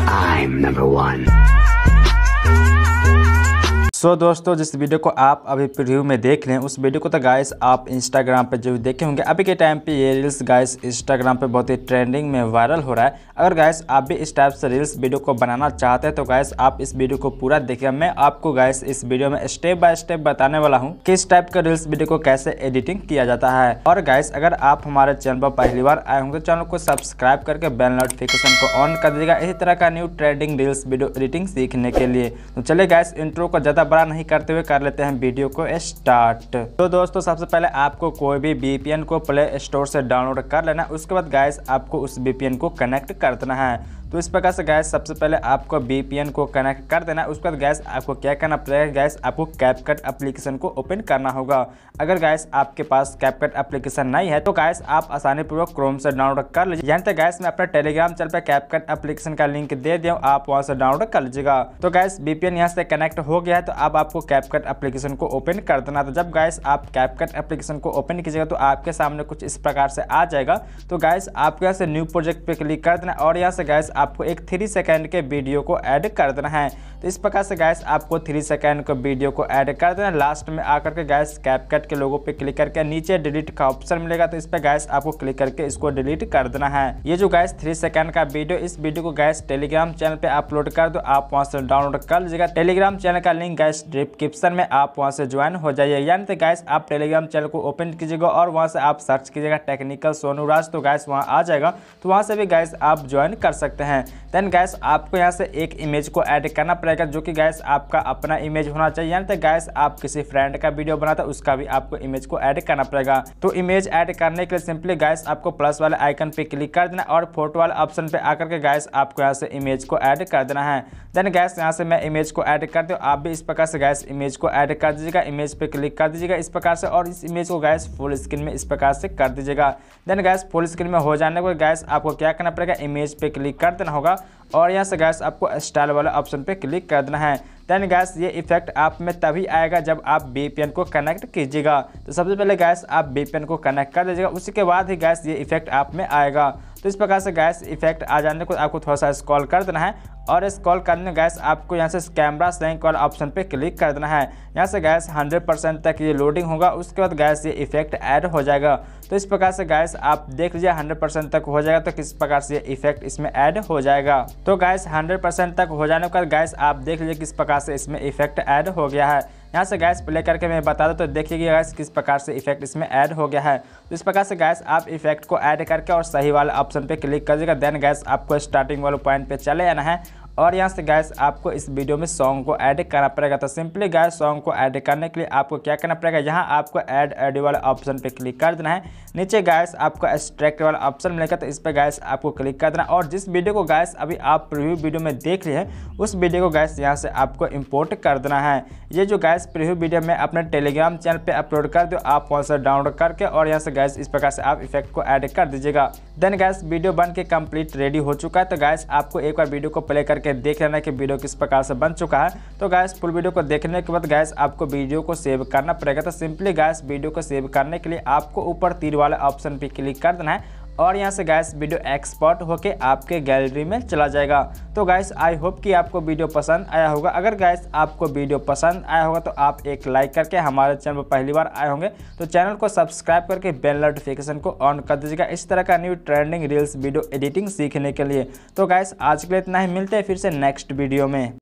I so so, दोस्तों जिस video को आप अभी प्रिव्यू में देख रहे हैं उस वीडियो को तो गाइस आप इंस्टाग्राम पे जो देखे होंगे अभी के टाइम पे ये रील्स गाइस इंस्टाग्राम पे बहुत ही ट्रेंडिंग में वायरल हो रहा है अगर गाइस आप भी इस टाइप से रील्स वीडियो को बनाना चाहते हैं तो गाइस आप इस वीडियो को पूरा देखिए मैं आपको गाइस इस वीडियो में स्टेप बाय स्टेप बताने वाला हूँ किस टाइप का रील्स वीडियो को कैसे एडिटिंग किया जाता है और गाइस अगर आप हमारे चैनल पर पहली बार आए होंगे तो चैनल को सब्सक्राइब करके बेल नोटिफिकेशन को ऑन कर देगा इसी तरह का new trending reels video editing सीखने के लिए तो चले गाइस इंट्रो को ज़्यादा बड़ा नहीं करते हुए कर लेते हैं वीडियो को स्टार्ट तो दोस्तों सबसे पहले आपको कोई भी बीपीएन को प्ले स्टोर से डाउनलोड कर लेना उसके बाद गाइस आपको उस बीपीएन को कनेक्ट कर देना है तो इस प्रकार से गैस सबसे पहले आपको बी को कनेक्ट कर देना उसके बाद गैस आपको क्या करना पड़ेगा गैस आपको कैपकट एप्लीकेशन को ओपन करना होगा अगर गैस आपके पास कैपकट एप्लीकेशन नहीं है तो गैस आप आसानी पूर्वक क्रोम से डाउनलोड कर लीजिए यहाँ तक गैस में अपना टेलीग्राम चैनल पर कैपकट एप्लीकेशन का लिंक दे दिया आप वहाँ से डाउनलोड कर लीजिएगा तो गैस बी यहाँ से कनेक्ट हो गया है तो अब आपको कैपकट एप्लीकेशन को ओपन कर देना तो जब गैस आप कैपकट एप्लीकेशन को ओपन कीजिएगा तो आपके सामने कुछ इस प्रकार से आ जाएगा तो गैस आपके यहाँ से न्यू प्रोजेक्ट पे क्लिक कर देना और यहाँ से गैस आपको एक थ्री सेकेंड के वीडियो को ऐड कर देना है तो इस प्रकार से गैस आपको थ्री सेकेंड के वीडियो को ऐड कर देना लास्ट में आकर के गैस कैपकट के लोगों पर क्लिक करके नीचे डिलीट का ऑप्शन मिलेगा तो इस पर गैस आपको क्लिक करके इसको डिलीट कर देना है ये जो गैस थ्री सेकेंड का वीडियो इस वीडियो को गैस टेलीग्राम चैनल पर अपलोड कर दो आप वहाँ से डाउनलोड कर लीजिएगा टेलीग्राम चैनल का लिंक गैस डिस्क्रिप्शन में आप वहाँ से ज्वाइन हो जाइए यानी तो गैस आप टेलीग्राम चैनल को ओपन कीजिएगा और वहाँ से आप सर्च कीजिएगा टेक्निकल सोनू राज तो गैस वहाँ आ जाएगा तो वहाँ से भी गैस आप ज्वाइन कर सकते हैं हैं देन गैस आपको यहाँ से एक इमेज को ऐड करना पड़ेगा जो कि गैस आपका अपना इमेज होना चाहिए यानी तो गैस आप किसी फ्रेंड का वीडियो बनाते उसका भी आपको इमेज को ऐड करना पड़ेगा तो इमेज ऐड करने के लिए सिंपली गैस आपको प्लस वाले आइकन पे क्लिक कर देना और फोटो वाले ऑप्शन पे आकर के गैस आपको यहाँ से इमेज को ऐड कर देना है देन गैस यहाँ से मैं इमेज को ऐड कर दूँ आप भी इस प्रकार से गैस इमेज को ऐड कर दीजिएगा इमेज पे क्लिक कर दीजिएगा इस प्रकार से और इस इमेज को गैस फुल स्क्रीन में इस प्रकार से कर दीजिएगा देन गैस फुल स्क्रीन में हो जाने को गैस आपको क्या करना पड़ेगा इमेज पे क्लिक कर देना होगा और यहाँ से गैस आपको स्टाइल वाला ऑप्शन पे क्लिक कर देना है देन गैस ये इफेक्ट आप में तभी आएगा जब आप बी को कनेक्ट कीजिएगा तो सबसे पहले गैस आप बी को कनेक्ट कर दीजिएगा उसके बाद ही गैस ये इफेक्ट आप में आएगा तो इस प्रकार से गैस इफेक्ट आ जाने को आपको थोड़ा सा स्कॉल कर देना है और स्कॉल करने में गैस आपको यहाँ से कैमरा सेंक वाला ऑप्शन पे क्लिक कर देना है यहाँ से गैस 100 परसेंट तक ये लोडिंग होगा उसके बाद गैस ये इफेक्ट ऐड हो जाएगा तो इस प्रकार से गैस आप देख लीजिए 100 परसेंट तक हो जाएगा तो किस प्रकार से ये इफेक्ट इसमें ऐड हो जाएगा तो गैस 100 परसेंट तक हो जाने के बाद गैस आप देख लीजिए किस प्रकार से इसमें इफेक्ट ऐड हो गया है यहाँ से गैस प्ले करके मैं बता दूँ तो देखिए गैस किस प्रकार से इफेक्ट इसमें ऐड हो गया है तो इस प्रकार से गैस आप इफेक्ट को ऐड करके और सही वाले ऑप्शन पे क्लिक कर देगा देन गैस आपको स्टार्टिंग वाले पॉइंट पे चले आना है और यहाँ से गैस आपको इस वीडियो में सॉन्ग को ऐड करना पड़ेगा तो सिंपली गैस सॉन्ग को ऐड करने के लिए आपको क्या करना पड़ेगा यहाँ आपको ऐड ऑडियो वाले ऑप्शन पर क्लिक कर देना है नीचे गैस आपको एक्सट्रैक्ट वाला ऑप्शन मिलेगा तो इस पर गैस आपको क्लिक कर देना और जिस वीडियो को गैस अभी आप प्रिव्यू वीडियो में देख रहे हैं उस वीडियो को गैस यहाँ से आपको इम्पोर्ट कर देना है ये जो गैस प्रिव्यू वीडियो में अपने टेलीग्राम चैनल पर अपलोड कर दो आप वहाँ से डाउनलोड करके और यहाँ से गैस इस प्रकार से आप इफेक्ट को ऐड कर दीजिएगा देन गैस वीडियो बन के कंप्लीट रेडी हो चुका है तो गैस आपको एक बार वीडियो को प्ले करके करके देख लेना कि वीडियो किस प्रकार से बन चुका है तो गैस फुल वीडियो को देखने के बाद गैस आपको वीडियो को सेव करना पड़ेगा तो सिंपली गैस वीडियो को सेव करने के लिए आपको ऊपर तीर वाले ऑप्शन पर क्लिक कर देना है और यहाँ से गैस वीडियो एक्सपर्ट होके आपके गैलरी में चला जाएगा तो गैस आई होप कि आपको वीडियो पसंद आया होगा अगर गैस आपको वीडियो पसंद आया होगा तो आप एक लाइक करके हमारे चैनल पर पहली बार आए होंगे तो चैनल को सब्सक्राइब करके बेल नोटिफिकेशन को ऑन कर दीजिएगा इस तरह का new trending reels video editing सीखने के लिए तो गैस आज के लिए इतना ही मिलते हैं फिर से नेक्स्ट वीडियो में